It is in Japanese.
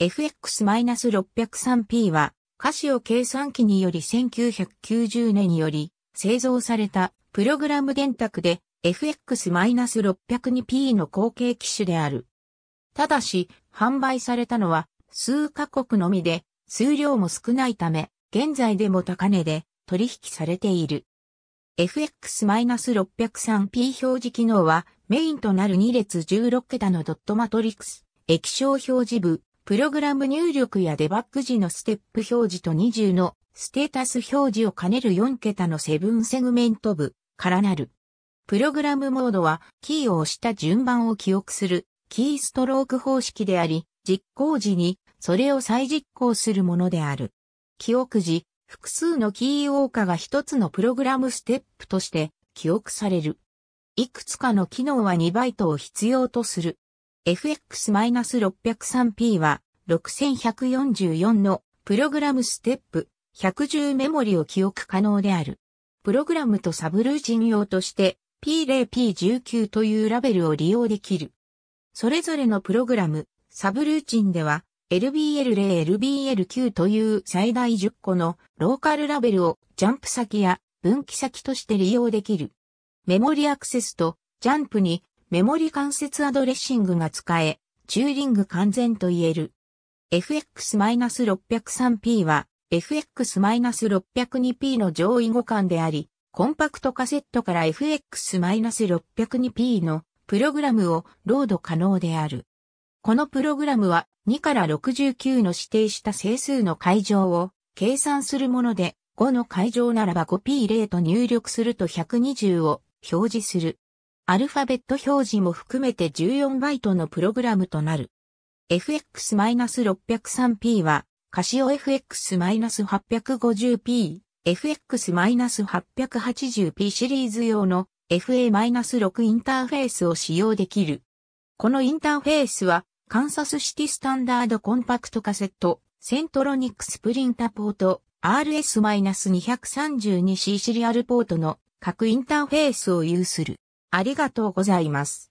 FX-603P は、カシオ計算機により1990年により製造されたプログラム電卓で FX-602P の後継機種である。ただし、販売されたのは数カ国のみで、数量も少ないため、現在でも高値で取引されている。FX-603P 表示機能はメインとなる2列16桁のドットマトリックス、液晶表示部、プログラム入力やデバッグ時のステップ表示と20のステータス表示を兼ねる4桁のセブンセグメント部からなる。プログラムモードはキーを押した順番を記憶するキーストローク方式であり、実行時にそれを再実行するものである。記憶時、複数のキーオーカが一つのプログラムステップとして記憶される。いくつかの機能は2バイトを必要とする。FX-603P は6144のプログラムステップ110メモリを記憶可能である。プログラムとサブルーチン用として P0P19 というラベルを利用できる。それぞれのプログラム、サブルーチンでは LBL0、LBL9 という最大10個のローカルラベルをジャンプ先や分岐先として利用できる。メモリアクセスとジャンプにメモリ関節アドレッシングが使え、チューリング完全と言える。FX-603P は FX-602P の上位互換であり、コンパクトカセットから FX-602P のプログラムをロード可能である。このプログラムは2から69の指定した整数の解乗を計算するもので、5の解乗ならば 5P0 と入力すると120を表示する。アルファベット表示も含めて14バイトのプログラムとなる。FX-603P は、カシオ FX-850P、FX-880P シリーズ用の FA-6 インターフェースを使用できる。このインターフェースは、カンサスシティスタンダードコンパクトカセット、セントロニックスプリンタポート、RS-232C シリアルポートの各インターフェースを有する。ありがとうございます。